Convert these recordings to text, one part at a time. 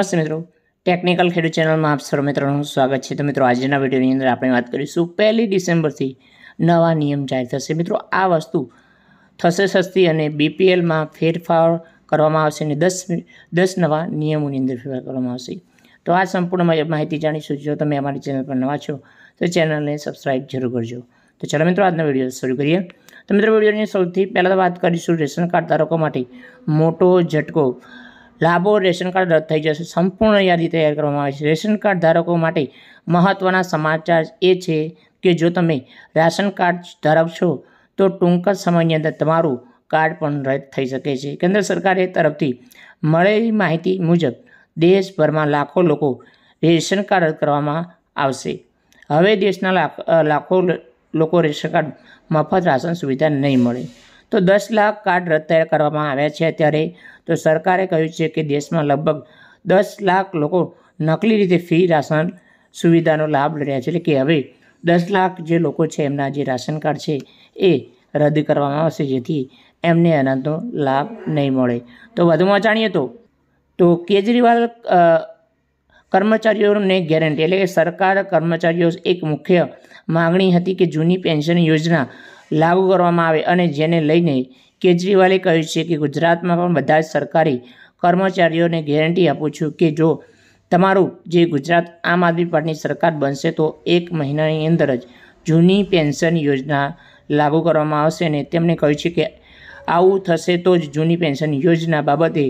નમસ્તે મિત્રો ટેકનિકલ ખેડૂત ચેનલમાં આપ સર્વ મિત્રોનું સ્વાગત છે તો મિત્રો આજના વિડીયોની અંદર આપણે વાત કરીશું પહેલી ડિસેમ્બરથી નવા નિયમ જાહેર થશે મિત્રો આ વસ્તુ થશે સસ્તી અને બીપીએલમાં ફેરફાર કરવામાં આવશે અને દસ દસ નવા નિયમોની અંદર ફેરફાર કરવામાં આવશે તો આ સંપૂર્ણ માહિતી જાણીશું જો તમે અમારી ચેનલ પર નવા છો તો ચેનલને સબસ્ક્રાઈબ જરૂર કરજો તો ચાલો મિત્રો આજનો વિડીયો શરૂ કરીએ તો મિત્રો વિડીયોની સૌથી પહેલાં વાત કરીશું રેશન કાર્ડ ધારકો માટે મોટો ઝટકો લાભો રેશન કાર્ડ રદ થઈ જશે સંપૂર્ણ યાદી તૈયાર કરવામાં આવી છે રેશન કાર્ડ ધારકો માટે મહત્ત્વના સમાચાર એ છે કે જો તમે રાશન કાર્ડ ધરાવશો તો ટૂંક જ સમયની અંદર તમારું કાર્ડ પણ રદ થઈ શકે છે કેન્દ્ર સરકારે તરફથી મળેલી માહિતી મુજબ દેશભરમાં લાખો લોકો રેશન કાર્ડ રદ કરવામાં આવશે હવે દેશના લાખો લોકો રેશન કાર્ડ મફત રાશન સુવિધા નહીં મળે તો દસ લાખ કાર્ડ રદ તૈયાર કરવામાં આવ્યા છે અત્યારે તો સરકારે કહ્યું છે કે દેશમાં લગભગ દસ લાખ લોકો નકલી રીતે ફી રાશન સુવિધાનો લાભ લઈ રહ્યા છે એટલે કે હવે દસ લાખ જે લોકો છે એમના જે રાશન કાર્ડ છે એ રદ કરવામાં આવશે જેથી એમને આનંદનો લાભ નહીં મળે તો વધુમાં જાણીએ તો તો કેજરીવાલ કર્મચારીઓને ગેરંટી એટલે કે સરકાર કર્મચારીઓ એક મુખ્ય માગણી હતી કે જૂની પેન્શન યોજના લાગુ કરવામાં આવે અને જેને લઈને કેજરીવાલે કહ્યું છે કે ગુજરાતમાં પણ બધા જ સરકારી કર્મચારીઓને ગેરંટી આપું છું કે જો તમારું જે ગુજરાત આમ આદમી પાર્ટીની સરકાર બનશે તો એક મહિનાની અંદર જ જૂની પેન્શન યોજના લાગુ કરવામાં આવશે અને તેમણે કહ્યું છે કે આવું થશે તો જ જૂની પેન્શન યોજના બાબતે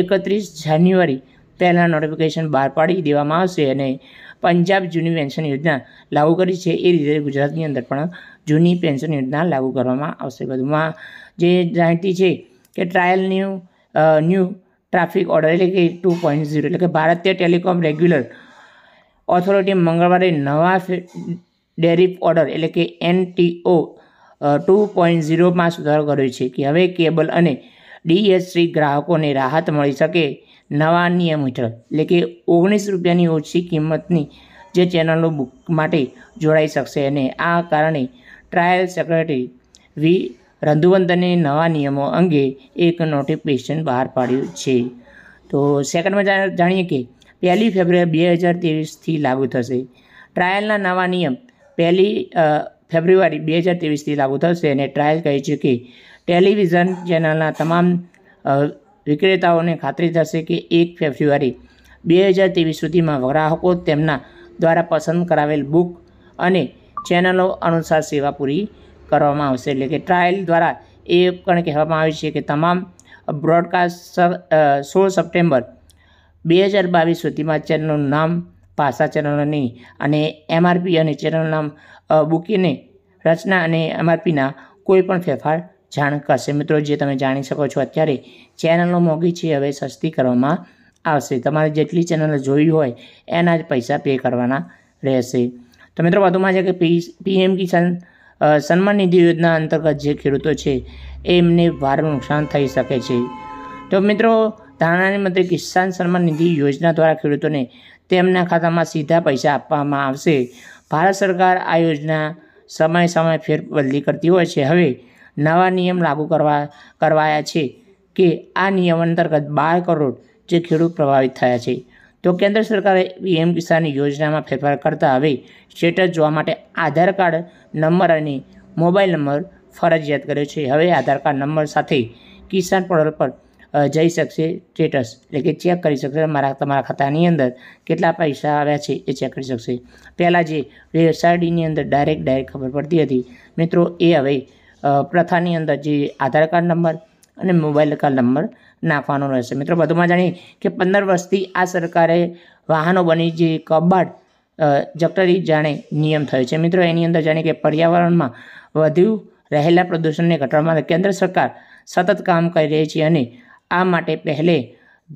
એકત્રીસ જાન્યુઆરી પહેલાં નોટિફિકેશન બહાર પાડી દેવામાં આવશે અને પંજાબ જૂની પેન્શન યોજના લાગુ કરી છે એ રીતે ગુજરાતની અંદર પણ જૂની પેન્શન યોજના લાગુ કરવામાં આવશે વધુમાં જે જાણીતી છે કે trial new new traffic order એટલે કે ટુ પોઈન્ટ ઝીરો એટલે કે ભારતીય ટેલિકોમ રેગ્યુલર ઓથોરિટી મંગળવારે નવા ડેરિફ ઓર્ડર એટલે કે એનટીઓ ટુ પોઈન્ટ ઝીરોમાં સુધારો કર્યો છે કે હવે કેબલ અને ડીએસસી ગ્રાહકોને રાહત મળી શકે નવા નિયમ હેઠળ એટલે કે ઓગણીસ રૂપિયાની ઓછી કિંમતની જે ચેનલો બુક માટે જોડાઈ શકશે અને આ કારણે ટ્રાયલ સેક્રેટરી વી રંધુવંદને નવા નિયમો અંગે એક નોટિફિકેશન બહાર પાડ્યું છે તો સેકન્ડમાં જાણીએ કે પહેલી ફેબ્રુઆરી બે હજાર ત્રેવીસથી લાગુ થશે ટ્રાયલના નવા નિયમ પહેલી ફેબ્રુઆરી બે હજાર ત્રેવીસથી લાગુ થશે અને ટ્રાયલ કહે છે કે ટેલિવિઝન ચેનલના તમામ વિક્રેતાઓને ખાતરી થશે કે એક ફેબ્રુઆરી બે હજાર ત્રેવીસ સુધીમાં ગ્રાહકો તેમના દ્વારા પસંદ કરાવેલ બુક અને ચેનલો અનુસાર સેવા પૂરી કરવામાં આવશે એટલે કે ટ્રાયલ દ્વારા એ પણ કહેવામાં આવ્યું છે કે તમામ બ્રોડકાસ્ટ સોળ સપ્ટેમ્બર બે હજાર બાવીસ સુધીમાં ચેનલનું નામ ભાષા ચેનલની અને એમઆરપી અને ચેનલ નામ બુકીને રચના અને એમઆરપીના કોઈ પણ ફેરફાર જાણ કરશે મિત્રો જે તમે જાણી શકો છો અત્યારે ચેનલો મોંઘી છે હવે સસ્તી કરવામાં આવશે તમારે જેટલી ચેનલો જોઈ હોય એના જ પૈસા પે કરવાના રહેશે તો મિત્રો વધુમાં છે કે પીએમ કિસાન સન્માન નિધિ યોજના અંતર્ગત જે ખેડૂતો છે એમને ભારે નુકસાન થઈ શકે છે તો મિત્રો ધારણાની મંત્રી કિસાન સન્માન નિધિ યોજના દ્વારા ખેડૂતોને તેમના ખાતામાં સીધા પૈસા આપવામાં આવશે ભારત સરકાર આ યોજના સમય સમય ફેરબદલી કરતી હોય છે હવે નવા નિયમ લાગુ કરવા કરવાયા છે કે આ નિયમ અંતર્ગત બાર કરોડ જે ખેડૂત પ્રભાવિત થયા છે તો કેન્દ્ર સરકારે પીએમ કિસાનની યોજનામાં ફેરફાર કરતા હવે સ્ટેટસ જોવા માટે આધાર કાર્ડ નંબર અને મોબાઈલ નંબર ફરજિયાત કર્યો છે હવે આધાર કાર્ડ નંબર સાથે કિસાન પોર્ટલ પર જઈ શકશે સ્ટેટસ એટલે કે ચેક કરી શકશે મારા તમારા ખાતાની અંદર કેટલા પૈસા આવ્યા છે એ ચેક કરી શકશે પહેલાં જે વેબસાઇટની અંદર ડાયરેક્ટ ડાયરેક્ટ ખબર પડતી હતી મિત્રો એ હવે પ્રથાની અંદર જે આધાર કાર્ડ નંબર અને મોબાઈલ કાર્ડ નંબર નાખવાનો રહેશે મિત્રો વધુમાં જાણીએ કે પંદર વર્ષથી આ સરકારે વાહનો બની જે કબાટ જકટરી જાણે નિયમ થયો છે મિત્રો એની અંદર જાણે કે પર્યાવરણમાં વધુ રહેલા પ્રદૂષણને ઘટાડવા માટે કેન્દ્ર સરકાર સતત કામ કરી રહી છે અને આ માટે પહેલે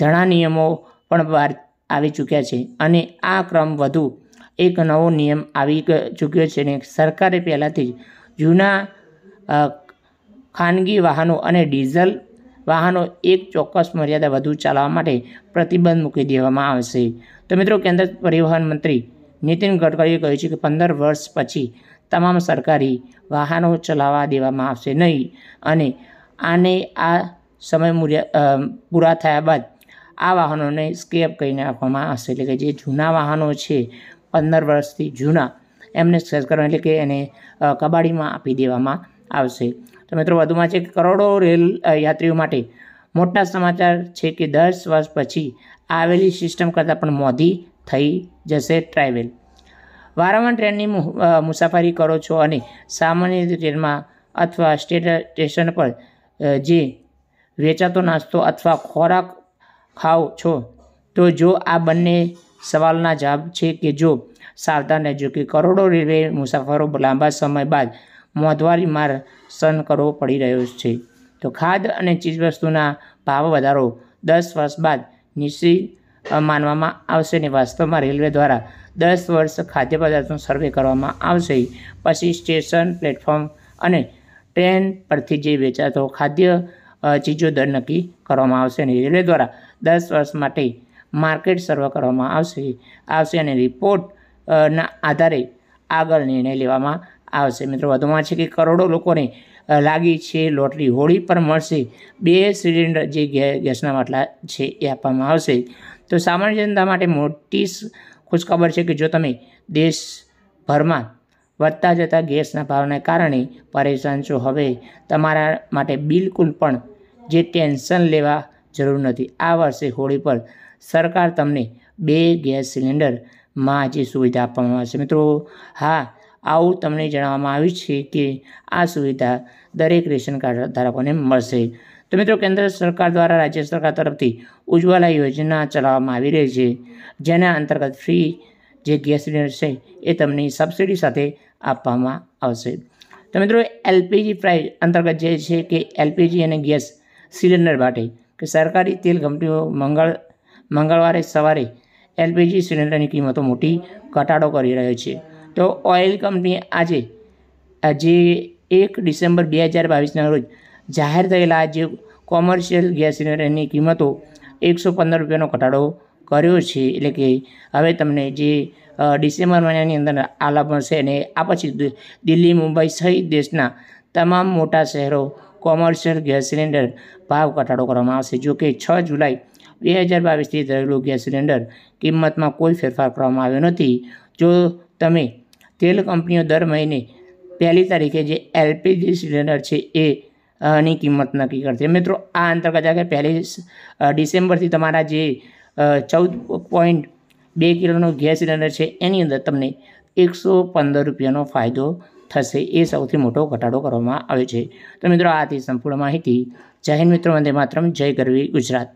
ઘણા નિયમો પણ બહાર આવી ચૂક્યા છે અને આ ક્રમ વધુ એક નવો નિયમ આવી ચૂક્યો છે અને સરકારે પહેલાંથી જ જૂના ખાનગી વાહનો અને ડીઝલ વાહનો એક ચોક્કસ મર્યાદા વધુ ચલાવવા માટે પ્રતિબંધ મૂકી દેવામાં આવશે તો મિત્રો કેન્દ્ર પરિવહન મંત્રી નીતિન ગડકરીએ કહ્યું છે કે પંદર વર્ષ પછી તમામ સરકારી વાહનો ચલાવવા દેવામાં આવશે નહીં અને આને આ સમય પૂરા થયા બાદ આ વાહનોને સ્કેપ કરીને આપવામાં આવશે એટલે કે જે જૂના વાહનો છે પંદર વર્ષથી જૂના એમને સ્કેચ કરવા એટલે કે એને કબાડીમાં આપી દેવામાં આવશે તો મિત્રો વધુમાં છે કરોડો રેલ યાત્રીઓ માટે મોટા સમાચાર છે કે દસ વર્ષ પછી આવેલી સિસ્ટમ કરતાં પણ મોંધી થઈ જશે ટ્રાવેલ વારંવાર ટ્રેનની મુસાફરી કરો છો અને સામાન્ય ટ્રેનમાં અથવા સ્ટેટ સ્ટેશન પર જે વેચાતો નાસ્તો અથવા ખોરાક ખાઓ છો તો જો આ બંને સવાલના જવાબ છે કે જો સાવધાન રહેજો કે કરોડો રેલવે મુસાફરો લાંબા સમય બાદ મોંઘવારી માર સહન કરવો પડી રહ્યો છે તો ખાદ્ય અને ચીજવસ્તુના ભાવ વધારો દસ વર્ષ બાદ નિશ્ચિત માનવામાં આવશે ને વાસ્તવમાં રેલવે દ્વારા દસ વર્ષ ખાદ્ય પદાર્થનો સર્વે કરવામાં આવશે પછી સ્ટેશન પ્લેટફોર્મ અને ટ્રેન પરથી જે વેચાતો ખાદ્ય ચીજો દર નક્કી કરવામાં આવશે અને રેલવે દ્વારા દસ વર્ષ માટે માર્કેટ સર્વે કરવામાં આવશે આવશે અને રિપોર્ટના આધારે આગળ નિર્ણય લેવામાં આવશે મિત્રો વધુમાં છે કે કરોડો લોકોને લાગી છે લોટરી હોળી પર મળશે બે સિલિન્ડર જે ગેસના માટલા છે એ આપવામાં આવશે તો સામાન્ય જનતા માટે મોટી ખુશખબર છે કે જો તમે દેશભરમાં વધતા જતા ગેસના ભાવને કારણે પરેશાન છો હવે તમારા માટે બિલકુલ પણ જે ટેન્શન લેવા જરૂર નથી આ વર્ષે હોળી પર સરકાર તમને બે ગેસ સિલિન્ડરમાં જે સુવિધા આપવામાં આવશે મિત્રો હા આવું તમને જણાવવામાં આવ્યું છે કે આ સુવિધા દરેક રેશન કાર્ડ ધારકોને મળશે તો મિત્રો કેન્દ્ર સરકાર દ્વારા રાજ્ય સરકાર તરફથી ઉજ્જવલા યોજના ચલાવવામાં આવી રહી છે જેના અંતર્ગત ફ્રી જે ગેસ સિલિન્ડર છે એ તમને સબસિડી સાથે આપવામાં આવશે તો મિત્રો એલપીજી પ્રાઇસ અંતર્ગત જે છે કે એલપીજી અને ગેસ સિલિન્ડર માટે કે સરકારી તેલ કંપનીઓ મંગળ મંગળવારે સવારે એલપીજી સિલિન્ડરની કિંમતો મોટી ઘટાડો કરી રહ્યો છે તો ઓઇલ કંપની આજે આજે એક ડિસેમ્બર બે હજાર બાવીસના રોજ જાહેર થયેલા જે કોમર્શિયલ ગેસ સિલિન્ડરની કિંમતો એકસો પંદર રૂપિયાનો ઘટાડો કર્યો છે એટલે કે હવે તમને જે ડિસેમ્બર મહિનાની અંદર આ લાભ મળશે અને આ પછી દિલ્હી મુંબઈ સહિત દેશના તમામ મોટા શહેરો કોમર્શિયલ ગેસ સિલિન્ડર ભાવ ઘટાડો કરવામાં આવશે જો કે છ જુલાઈ બે હજાર બાવીસથી ધરેલું ગેસ સિલિન્ડર કિંમતમાં કોઈ ફેરફાર કરવામાં આવ્યો નથી જો તમે તેલ કંપનીઓ દર મહિને પહેલી તારીખે જે એલપીજી સિલિન્ડર છે એ ની કિંમત નક્કી કરશે મિત્રો આ અંતર્ગત કે પહેલી ડિસેમ્બરથી તમારા જે ચૌદ પોઈન્ટ બે કિલોનો ગેસ સિલિન્ડર છે એની અંદર તમને એકસો પંદર રૂપિયાનો ફાયદો થશે એ સૌથી મોટો ઘટાડો કરવામાં આવ્યો છે તો મિત્રો આથી સંપૂર્ણ માહિતી જાહેર મિત્રો વંદે માત્રમ જય ગરવી ગુજરાત